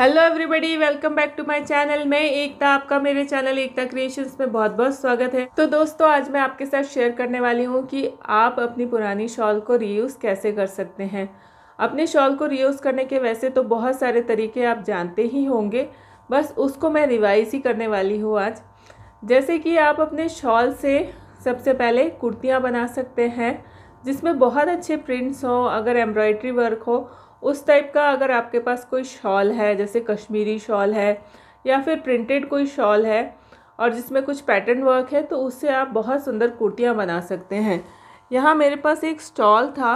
hello everybody welcome back to my channel मैं एकता आपका मेरे चैनल एकता क्रिएशंस में बहुत बहुत स्वागत है तो दोस्तों आज मैं आपके साथ शेयर करने वाली हूँ कि आप अपनी पुरानी शॉल को रीयूज़ कैसे कर सकते हैं अपने शॉल को रीयूज़ करने के वैसे तो बहुत सारे तरीके आप जानते ही होंगे बस उसको मैं रिवाइज ही करने वाली हूँ आज जैसे कि आप अपने शॉल से सबसे पहले कुर्तियाँ बना सकते हैं जिसमें बहुत अच्छे प्रिंट्स हों अगर एम्ब्रॉयड्री वर्क हो उस टाइप का अगर आपके पास कोई शॉल है जैसे कश्मीरी शॉल है या फिर प्रिंटेड कोई शॉल है और जिसमें कुछ पैटर्न वर्क है तो उससे आप बहुत सुंदर कुर्तियाँ बना सकते हैं यहाँ मेरे पास एक स्टॉल था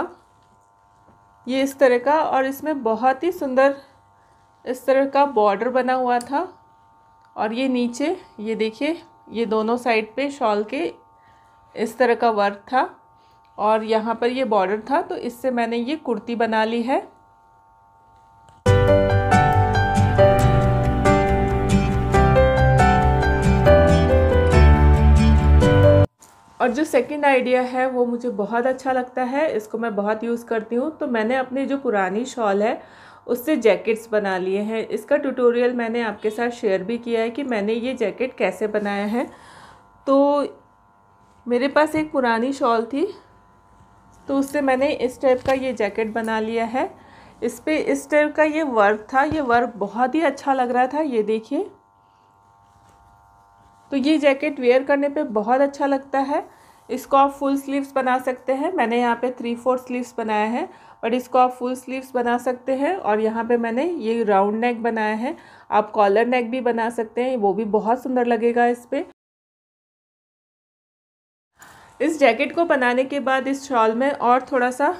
ये इस तरह का और इसमें बहुत ही सुंदर इस तरह का बॉर्डर बना हुआ था और ये नीचे ये देखिए ये दोनों साइड पे शॉल के इस तरह का वर्क था और यहाँ पर ये बॉर्डर था तो इससे मैंने ये कुर्ती बना ली है और जो सेकंड आइडिया है वो मुझे बहुत अच्छा लगता है इसको मैं बहुत यूज़ करती हूँ तो मैंने अपनी जो पुरानी शॉल है उससे जैकेट्स बना लिए हैं इसका ट्यूटोरियल मैंने आपके साथ शेयर भी किया है कि मैंने ये जैकेट कैसे बनाया है तो मेरे पास एक पुरानी शॉल थी तो उससे मैंने इस टाइप का ये जैकेट बना लिया है इस पर इस टाइप का ये वर्क था ये वर्क बहुत ही अच्छा लग रहा था ये देखिए तो ये जैकेट वेयर करने पे बहुत अच्छा लगता है इसको आप फुल स्लीव्स बना सकते हैं मैंने यहाँ पे थ्री फोर स्लीव्स बनाया है बट इसको आप फुल स्लीव्स बना सकते हैं और यहाँ पे मैंने ये राउंड नेक बनाया है आप कॉलर नेक भी बना सकते हैं वो भी बहुत सुंदर लगेगा इस पर इस जैकेट को बनाने के बाद इस शॉल में और थोड़ा सा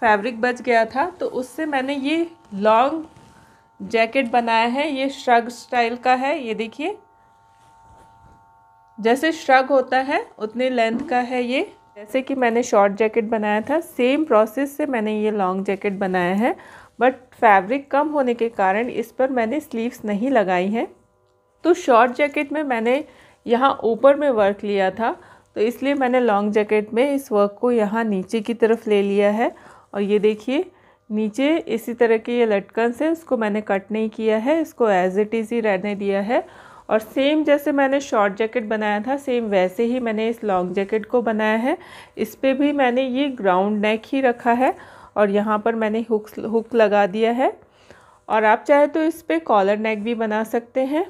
फैब्रिक बच गया था तो उससे मैंने ये लॉन्ग जैकेट बनाया है ये श्रग स्टाइल का है ये देखिए जैसे श्रग होता है उतने लेंथ का है ये जैसे कि मैंने शॉर्ट जैकेट बनाया था सेम प्रोसेस से मैंने ये लॉन्ग जैकेट बनाया है बट फैब्रिक कम होने के कारण इस पर मैंने स्लीव्स नहीं लगाई हैं तो शॉर्ट जैकेट में मैंने यहाँ ऊपर में वर्क लिया था तो इसलिए मैंने लॉन्ग जैकेट में इस वर्क को यहाँ नीचे की तरफ ले लिया है और ये देखिए नीचे इसी तरह के ये लटकन से उसको मैंने कट नहीं किया है इसको एज इट इज़ ही रहने दिया है और सेम जैसे मैंने शॉर्ट जैकेट बनाया था सेम वैसे ही मैंने इस लॉन्ग जैकेट को बनाया है इस पर भी मैंने ये ग्राउंड नेक ही रखा है और यहाँ पर मैंने हुक्स हुक लगा दिया है और आप चाहे तो इस पर कॉलर नेक भी बना सकते हैं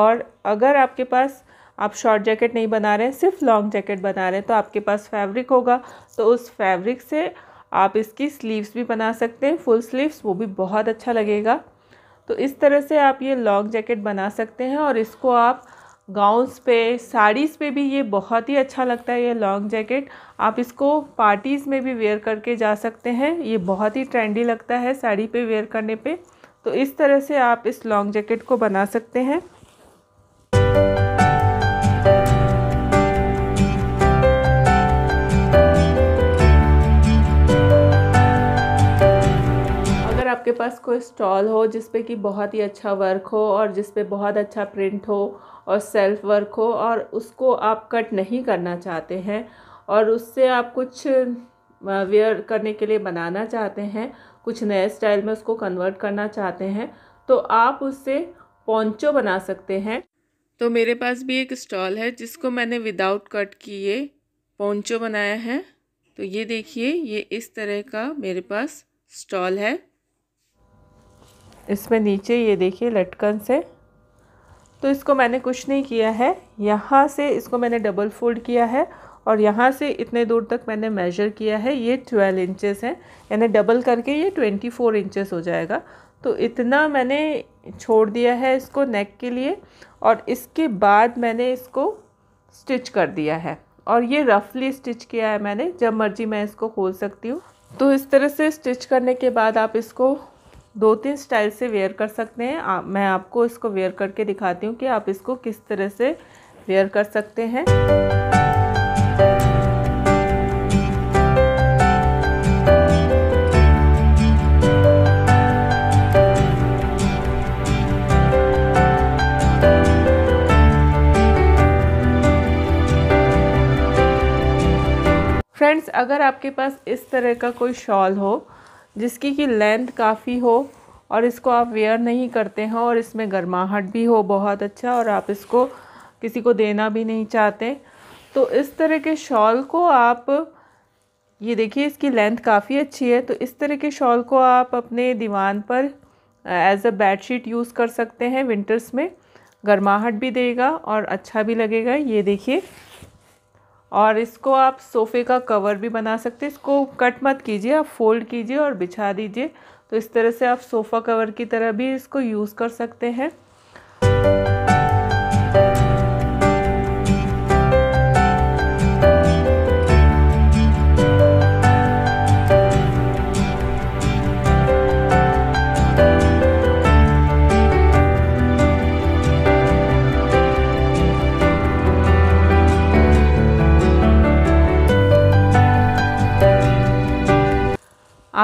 और अगर आपके पास आप शॉर्ट जैकेट नहीं बना रहे हैं सिर्फ लॉन्ग जैकेट बना रहे हैं तो आपके पास फैब्रिक होगा तो उस फैब्रिक से आप इसकी स्लीव्स भी बना सकते हैं फुल स्लीव्स वो भी बहुत अच्छा लगेगा तो इस तरह से आप ये लॉन्ग जैकेट बना सकते हैं और इसको आप गाउन्स पे साड़ीज़ पे भी ये बहुत ही अच्छा लगता है ये लॉन्ग जैकेट आप इसको पार्टीज़ में भी वेयर करके जा सकते हैं ये बहुत ही ट्रेंडी लगता है साड़ी पे वेयर करने पे तो इस तरह से आप इस लॉन्ग जैकेट को बना सकते हैं आपके पास कोई स्टॉल हो जिस पे कि बहुत ही अच्छा वर्क हो और जिस पे बहुत अच्छा प्रिंट हो और सेल्फ वर्क हो और उसको आप कट नहीं करना चाहते हैं और उससे आप कुछ वेयर करने के लिए बनाना चाहते हैं कुछ नए स्टाइल में उसको कन्वर्ट करना चाहते हैं तो आप उससे पोंचो बना सकते हैं तो मेरे पास भी एक स्टॉल है जिसको मैंने विदाउट कट किए पोंचो बनाया है तो ये देखिए ये इस तरह का मेरे पास स्टॉल है इसमें नीचे ये देखिए लटकन से तो इसको मैंने कुछ नहीं किया है यहाँ से इसको मैंने डबल फोल्ड किया है और यहाँ से इतने दूर तक मैंने मेजर किया है ये ट्वेल्व इंचेस हैं यानी डबल करके ये ट्वेंटी फोर इंचेस हो जाएगा तो इतना मैंने छोड़ दिया है इसको नेक के लिए और इसके बाद मैंने इसको स्टिच कर दिया है और ये रफली स्टिच किया है मैंने जब मर्जी मैं इसको खोल सकती हूँ तो इस तरह से स्टिच करने के बाद आप इसको दो तीन स्टाइल से वेयर कर सकते हैं आ, मैं आपको इसको वेयर करके दिखाती हूँ कि आप इसको किस तरह से वेयर कर सकते हैं फ्रेंड्स अगर आपके पास इस तरह का कोई शॉल हो जिसकी कि लेंथ काफ़ी हो और इसको आप वेयर नहीं करते हो और इसमें गर्माहट भी हो बहुत अच्छा और आप इसको किसी को देना भी नहीं चाहते तो इस तरह के शॉल को आप ये देखिए इसकी लेंथ काफ़ी अच्छी है तो इस तरह के शॉल को आप अपने दीवान पर एज अ बेडशीट यूज़ कर सकते हैं विंटर्स में गर्माहट भी देगा और अच्छा भी लगेगा ये देखिए और इसको आप सोफ़े का कवर भी बना सकते हैं इसको कट मत कीजिए आप फोल्ड कीजिए और बिछा दीजिए तो इस तरह से आप सोफ़ा कवर की तरह भी इसको यूज़ कर सकते हैं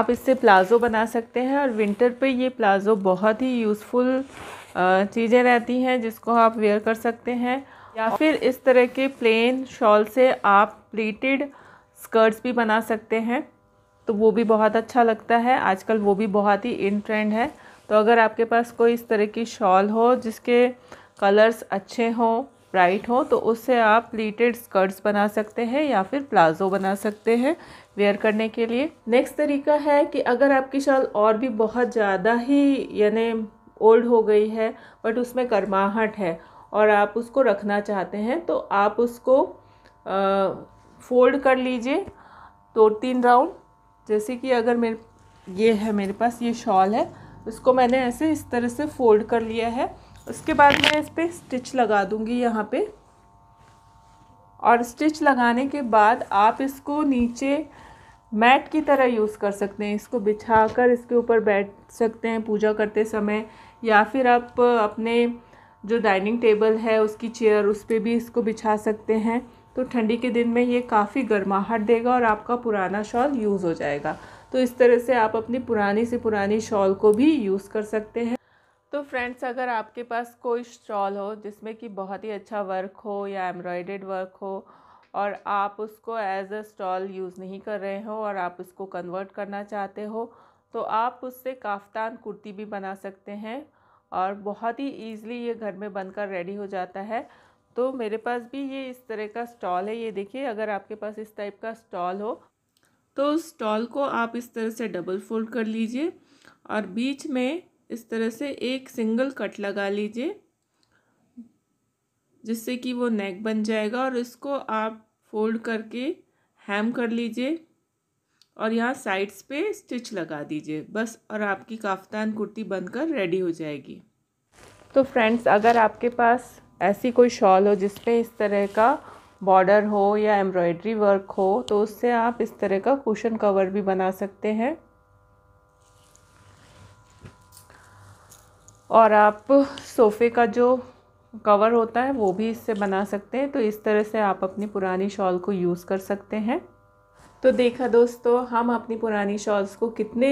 आप इससे प्लाज़ो बना सकते हैं और विंटर पे ये प्लाज़ो बहुत ही यूज़फुल चीज़ें रहती हैं जिसको आप वेयर कर सकते हैं या फिर इस तरह के प्लेन शॉल से आप प्लीटेड स्कर्ट्स भी बना सकते हैं तो वो भी बहुत अच्छा लगता है आजकल वो भी बहुत ही इन ट्रेंड है तो अगर आपके पास कोई इस तरह की शॉल हो जिसके कलर्स अच्छे हों ब्राइट हो तो उससे आप प्लीटेड स्कर्ट्स बना सकते हैं या फिर प्लाजो बना सकते हैं वेयर करने के लिए नेक्स्ट तरीका है कि अगर आपकी शॉल और भी बहुत ज़्यादा ही यानी ओल्ड हो गई है बट उसमें गर्माहट है और आप उसको रखना चाहते हैं तो आप उसको आ, फोल्ड कर लीजिए दो तीन राउंड जैसे कि अगर मेरे ये है मेरे पास ये शॉल है उसको मैंने ऐसे इस तरह से फोल्ड कर लिया है उसके बाद मैं इस पर स्टिच लगा दूँगी यहाँ पे और स्टिच लगाने के बाद आप इसको नीचे मैट की तरह यूज़ कर सकते हैं इसको बिछा कर इसके ऊपर बैठ सकते हैं पूजा करते समय या फिर आप अपने जो डाइनिंग टेबल है उसकी चेयर उस पर भी इसको बिछा सकते हैं तो ठंडी के दिन में ये काफ़ी गर्माहट देगा और आपका पुराना शॉल यूज़ हो जाएगा तो इस तरह से आप अपनी पुरानी से पुरानी शॉल को भी यूज़ कर सकते हैं तो फ्रेंड्स अगर आपके पास कोई स्टॉल हो जिसमें कि बहुत ही अच्छा वर्क हो या एम्ब्रॉयडेड वर्क हो और आप उसको एज अ स्टॉल यूज़ नहीं कर रहे हो और आप उसको कन्वर्ट करना चाहते हो तो आप उससे काफ्तान कुर्ती भी बना सकते हैं और बहुत ही ईज़िली ये घर में बनकर रेडी हो जाता है तो मेरे पास भी ये इस तरह का स्टॉल है ये देखिए अगर आपके पास इस टाइप का स्टॉल हो तो उस स्टॉल को आप इस तरह से डबल फोल्ड कर लीजिए और बीच में इस तरह से एक सिंगल कट लगा लीजिए जिससे कि वो नेक बन जाएगा और इसको आप फोल्ड करके हैम कर लीजिए और यहाँ साइड्स पे स्टिच लगा दीजिए बस और आपकी काफ्तान कुर्ती बनकर रेडी हो जाएगी तो फ्रेंड्स अगर आपके पास ऐसी कोई शॉल हो जिस पे इस तरह का बॉर्डर हो या एम्ब्रॉयडरी वर्क हो तो उससे आप इस तरह का कुशन कवर भी बना सकते हैं और आप सोफ़े का जो कवर होता है वो भी इससे बना सकते हैं तो इस तरह से आप अपनी पुरानी शॉल को यूज़ कर सकते हैं तो देखा दोस्तों हम अपनी पुरानी शॉल्स को कितने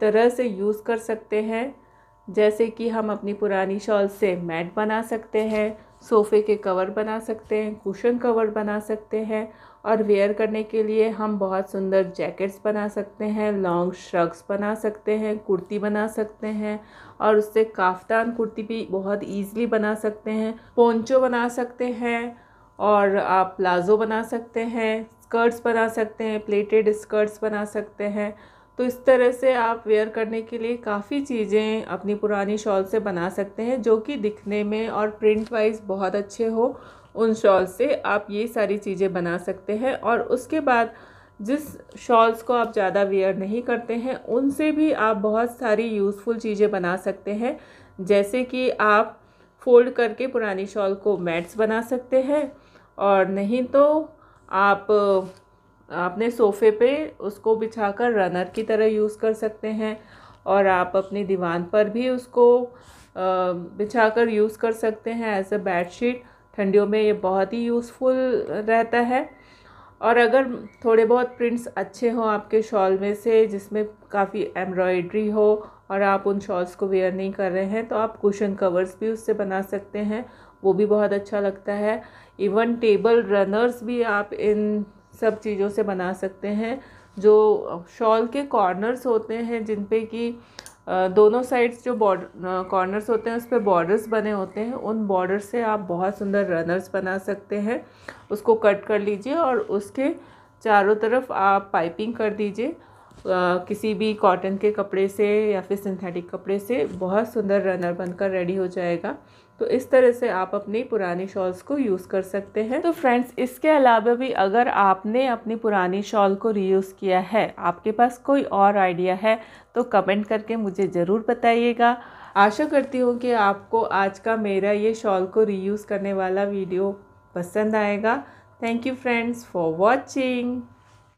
तरह से यूज़ कर सकते हैं जैसे कि हम अपनी पुरानी शॉल से मैट बना सकते हैं सोफ़े के कवर बना सकते हैं कुशन कवर बना सकते हैं और वेयर करने के लिए हम बहुत सुंदर जैकेट्स बना सकते हैं लॉन्ग श्रग्स बना सकते हैं कुर्ती बना सकते हैं और उससे काफ्तान कुर्ती भी बहुत ईजिली बना सकते हैं पोंचो बना सकते हैं और आप प्लाज़ो बना सकते हैं स्कर्ट्स बना सकते हैं प्लेटेड स्कर्ट्स बना सकते हैं तो इस तरह से आप वेयर करने के लिए काफ़ी चीज़ें अपनी पुरानी शॉल से बना सकते हैं जो कि दिखने में और प्रिंट वाइज बहुत अच्छे हो उन शॉल से आप ये सारी चीज़ें बना सकते हैं और उसके बाद जिस शॉल्स को आप ज़्यादा वेयर नहीं करते हैं उनसे भी आप बहुत सारी यूज़फुल चीज़ें बना सकते हैं जैसे कि आप फोल्ड करके पुरानी शॉल को मैट्स बना सकते हैं और नहीं तो आप अपने सोफ़े पे उसको बिछाकर रनर की तरह यूज़ कर सकते हैं और आप अपनी दीवान पर भी उसको बिछाकर यूज़ कर सकते हैं एज अ बेडशीट ठंडियों में ये बहुत ही यूज़फुल रहता है और अगर थोड़े बहुत प्रिंट्स अच्छे हों आपके शॉल में से जिसमें काफ़ी एम्ब्रॉयड्री हो और आप उन शॉल्स को वेयर नहीं कर रहे हैं तो आप कुशन कवर्स भी उससे बना सकते हैं वो भी बहुत अच्छा लगता है इवन टेबल रनर्स भी आप इन सब चीज़ों से बना सकते हैं जो शॉल के कॉर्नर्स होते हैं जिन पे कि दोनों साइड्स जो बॉर्डर कॉर्नर्स होते हैं उस पर बॉर्डर्स बने होते हैं उन बॉर्डर से आप बहुत सुंदर रनर्स बना सकते हैं उसको कट कर लीजिए और उसके चारों तरफ आप पाइपिंग कर दीजिए किसी भी कॉटन के कपड़े से या फिर सिंथेटिक कपड़े से बहुत सुंदर रनर बनकर रेडी हो जाएगा तो इस तरह से आप अपनी पुरानी शॉल्स को यूज़ कर सकते हैं तो फ्रेंड्स इसके अलावा भी अगर आपने अपनी पुरानी शॉल को रीयूज़ किया है आपके पास कोई और आइडिया है तो कमेंट करके मुझे ज़रूर बताइएगा आशा करती हूँ कि आपको आज का मेरा ये शॉल को रीयूज़ करने वाला वीडियो पसंद आएगा thank you friends for watching